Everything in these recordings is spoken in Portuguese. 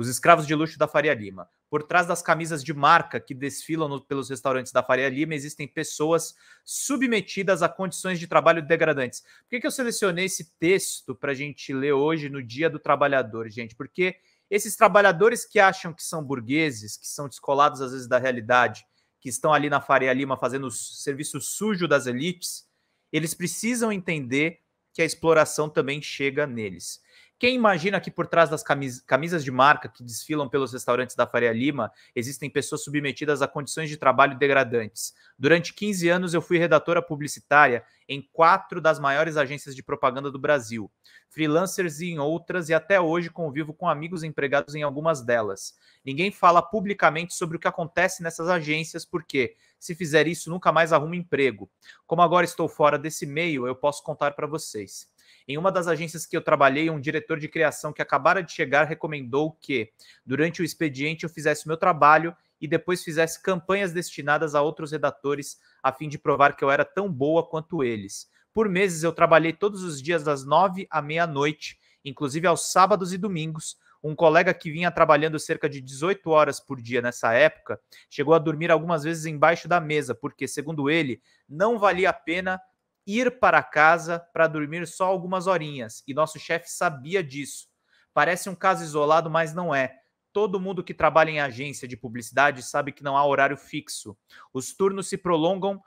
Os escravos de luxo da Faria Lima. Por trás das camisas de marca que desfilam no, pelos restaurantes da Faria Lima, existem pessoas submetidas a condições de trabalho degradantes. Por que, que eu selecionei esse texto para a gente ler hoje, no Dia do Trabalhador, gente? Porque esses trabalhadores que acham que são burgueses, que são descolados às vezes da realidade, que estão ali na Faria Lima fazendo o serviço sujo das elites, eles precisam entender que a exploração também chega neles. Quem imagina que por trás das camisas de marca que desfilam pelos restaurantes da Faria Lima existem pessoas submetidas a condições de trabalho degradantes? Durante 15 anos eu fui redatora publicitária em quatro das maiores agências de propaganda do Brasil, freelancers e em outras, e até hoje convivo com amigos empregados em algumas delas. Ninguém fala publicamente sobre o que acontece nessas agências, porque se fizer isso, nunca mais arrumo emprego. Como agora estou fora desse meio, eu posso contar para vocês. Em uma das agências que eu trabalhei, um diretor de criação que acabara de chegar recomendou que, durante o expediente, eu fizesse o meu trabalho e depois fizesse campanhas destinadas a outros redatores a fim de provar que eu era tão boa quanto eles. Por meses eu trabalhei todos os dias das nove à meia-noite, inclusive aos sábados e domingos. Um colega que vinha trabalhando cerca de 18 horas por dia nessa época chegou a dormir algumas vezes embaixo da mesa, porque, segundo ele, não valia a pena ir para casa para dormir só algumas horinhas e nosso chefe sabia disso. Parece um caso isolado, mas não é. Todo mundo que trabalha em agência de publicidade sabe que não há horário fixo. Os turnos se prolongam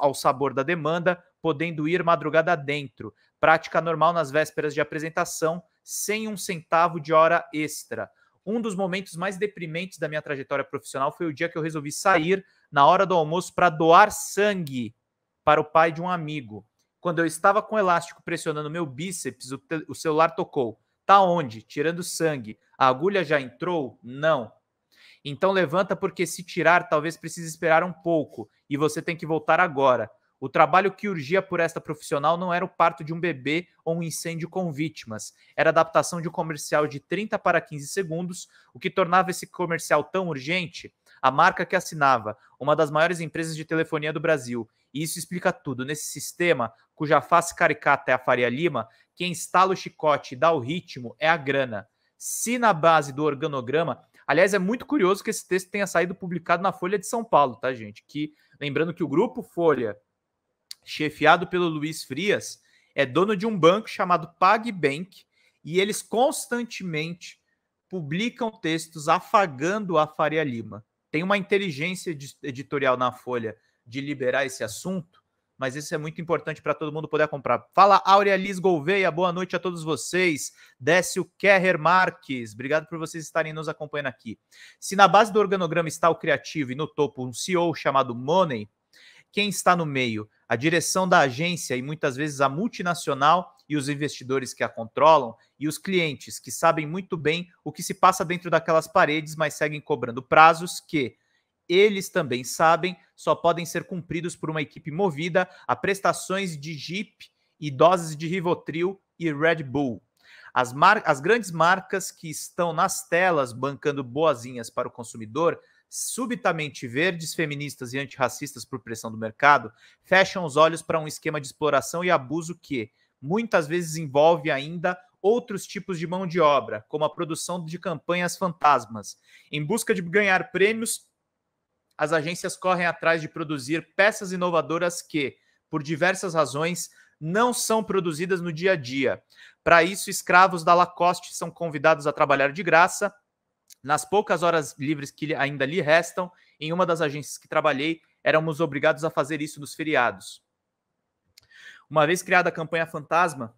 ao sabor da demanda, podendo ir madrugada dentro. Prática normal nas vésperas de apresentação, sem um centavo de hora extra. Um dos momentos mais deprimentes da minha trajetória profissional foi o dia que eu resolvi sair na hora do almoço para doar sangue para o pai de um amigo. Quando eu estava com o elástico pressionando meu bíceps, o, o celular tocou. Tá onde? Tirando sangue. A agulha já entrou? Não. Então levanta porque se tirar, talvez precise esperar um pouco e você tem que voltar agora. O trabalho que urgia por esta profissional não era o parto de um bebê ou um incêndio com vítimas. Era a adaptação de um comercial de 30 para 15 segundos, o que tornava esse comercial tão urgente a marca que assinava, uma das maiores empresas de telefonia do Brasil, e isso explica tudo. Nesse sistema, cuja face caricata é a Faria Lima, quem instala o chicote e dá o ritmo é a grana. Se na base do organograma. Aliás, é muito curioso que esse texto tenha saído publicado na Folha de São Paulo, tá, gente? Que lembrando que o grupo Folha, chefiado pelo Luiz Frias, é dono de um banco chamado PagBank e eles constantemente publicam textos afagando a Faria Lima. Tem uma inteligência editorial na Folha de liberar esse assunto, mas isso é muito importante para todo mundo poder comprar. Fala Áurea Liz Gouveia, boa noite a todos vocês. Décio Kerrer Marques, obrigado por vocês estarem nos acompanhando aqui. Se na base do organograma está o criativo e no topo um CEO chamado Money, quem está no meio? A direção da agência e muitas vezes a multinacional e os investidores que a controlam e os clientes que sabem muito bem o que se passa dentro daquelas paredes, mas seguem cobrando prazos que eles também sabem, só podem ser cumpridos por uma equipe movida a prestações de Jeep e doses de Rivotril e Red Bull. As, mar... As grandes marcas que estão nas telas bancando boazinhas para o consumidor, subitamente verdes, feministas e antirracistas por pressão do mercado, fecham os olhos para um esquema de exploração e abuso que muitas vezes envolve ainda outros tipos de mão de obra, como a produção de campanhas fantasmas, em busca de ganhar prêmios as agências correm atrás de produzir peças inovadoras que, por diversas razões, não são produzidas no dia a dia. Para isso, escravos da Lacoste são convidados a trabalhar de graça nas poucas horas livres que ainda lhe restam, em uma das agências que trabalhei, éramos obrigados a fazer isso nos feriados. Uma vez criada a campanha Fantasma,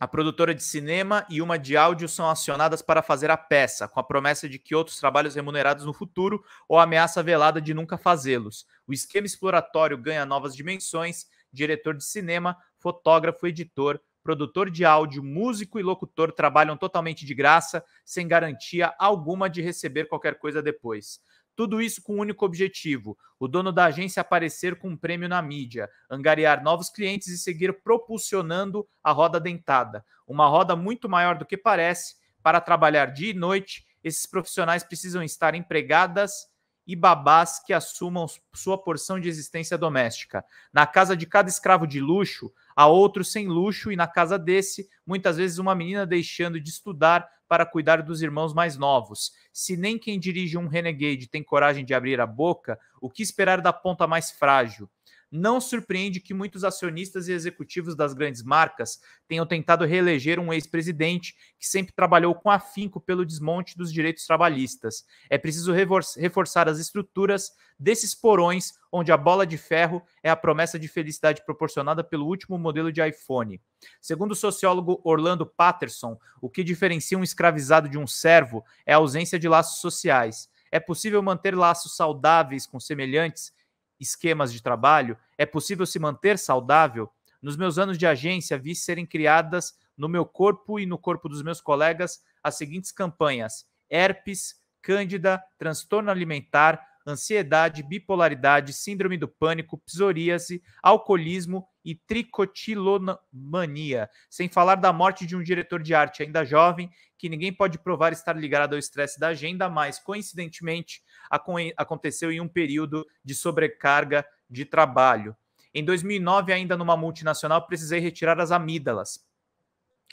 a produtora de cinema e uma de áudio são acionadas para fazer a peça, com a promessa de que outros trabalhos remunerados no futuro ou a ameaça velada de nunca fazê-los. O esquema exploratório ganha novas dimensões. Diretor de cinema, fotógrafo, editor, produtor de áudio, músico e locutor trabalham totalmente de graça, sem garantia alguma de receber qualquer coisa depois. Tudo isso com um único objetivo: o dono da agência aparecer com um prêmio na mídia, angariar novos clientes e seguir propulsionando a roda dentada. Uma roda muito maior do que parece. Para trabalhar dia e noite, esses profissionais precisam estar empregadas e babás que assumam sua porção de existência doméstica. Na casa de cada escravo de luxo, há outro sem luxo, e na casa desse, muitas vezes uma menina deixando de estudar para cuidar dos irmãos mais novos. Se nem quem dirige um renegade tem coragem de abrir a boca, o que esperar da ponta mais frágil? não surpreende que muitos acionistas e executivos das grandes marcas tenham tentado reeleger um ex-presidente que sempre trabalhou com afinco pelo desmonte dos direitos trabalhistas. É preciso reforçar as estruturas desses porões onde a bola de ferro é a promessa de felicidade proporcionada pelo último modelo de iPhone. Segundo o sociólogo Orlando Patterson, o que diferencia um escravizado de um servo é a ausência de laços sociais. É possível manter laços saudáveis com semelhantes esquemas de trabalho? É possível se manter saudável? Nos meus anos de agência, vi serem criadas no meu corpo e no corpo dos meus colegas as seguintes campanhas: herpes, cândida, transtorno alimentar, ansiedade, bipolaridade, síndrome do pânico, psoríase, alcoolismo e tricotilomania, sem falar da morte de um diretor de arte ainda jovem, que ninguém pode provar estar ligado ao estresse da agenda, mas coincidentemente aconteceu em um período de sobrecarga de trabalho. Em 2009, ainda numa multinacional, precisei retirar as amígdalas.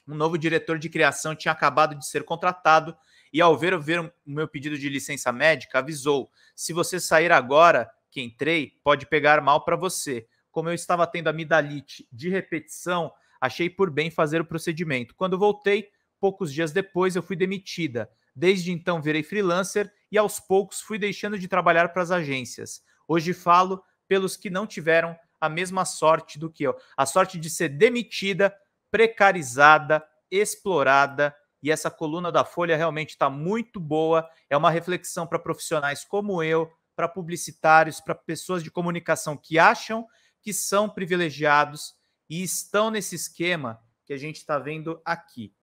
Um novo diretor de criação tinha acabado de ser contratado e, ao ver, ver o meu pedido de licença médica, avisou: se você sair agora que entrei, pode pegar mal para você. Como eu estava tendo amidalite de repetição, achei por bem fazer o procedimento. Quando voltei, poucos dias depois, eu fui demitida. Desde então virei freelancer e aos poucos fui deixando de trabalhar para as agências. Hoje falo pelos que não tiveram a mesma sorte do que eu, a sorte de ser demitida, precarizada, explorada. E essa coluna da Folha realmente está muito boa. É uma reflexão para profissionais como eu, para publicitários, para pessoas de comunicação que acham que são privilegiados e estão nesse esquema que a gente está vendo aqui.